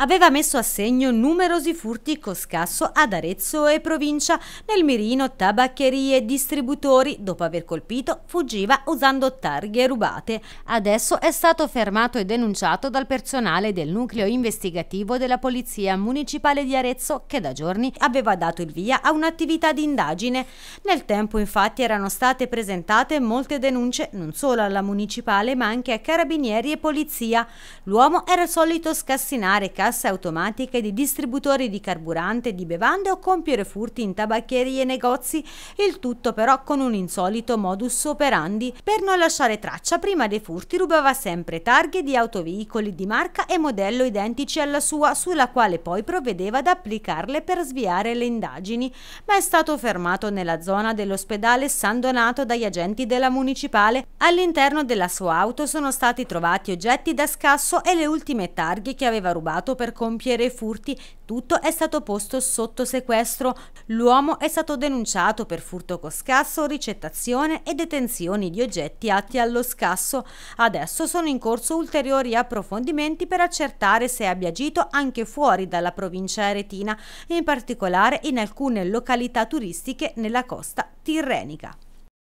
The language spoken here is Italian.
aveva messo a segno numerosi furti con scasso ad Arezzo e provincia. Nel mirino tabaccherie e distributori, dopo aver colpito, fuggiva usando targhe rubate. Adesso è stato fermato e denunciato dal personale del nucleo investigativo della Polizia Municipale di Arezzo che da giorni aveva dato il via a un'attività di indagine. Nel tempo infatti erano state presentate molte denunce non solo alla municipale ma anche a carabinieri e polizia. L'uomo era solito scassinare casi casse automatiche di distributori di carburante di bevande o compiere furti in tabacchieri e negozi, il tutto però con un insolito modus operandi. Per non lasciare traccia, prima dei furti rubava sempre targhe di autoveicoli di marca e modello identici alla sua, sulla quale poi provvedeva ad applicarle per sviare le indagini, ma è stato fermato nella zona dell'ospedale San Donato dagli agenti della municipale. All'interno della sua auto sono stati trovati oggetti da scasso e le ultime targhe che aveva rubato per compiere furti, tutto è stato posto sotto sequestro. L'uomo è stato denunciato per furto con scasso, ricettazione e detenzioni di oggetti atti allo scasso. Adesso sono in corso ulteriori approfondimenti per accertare se abbia agito anche fuori dalla provincia aretina, in particolare in alcune località turistiche nella costa tirrenica.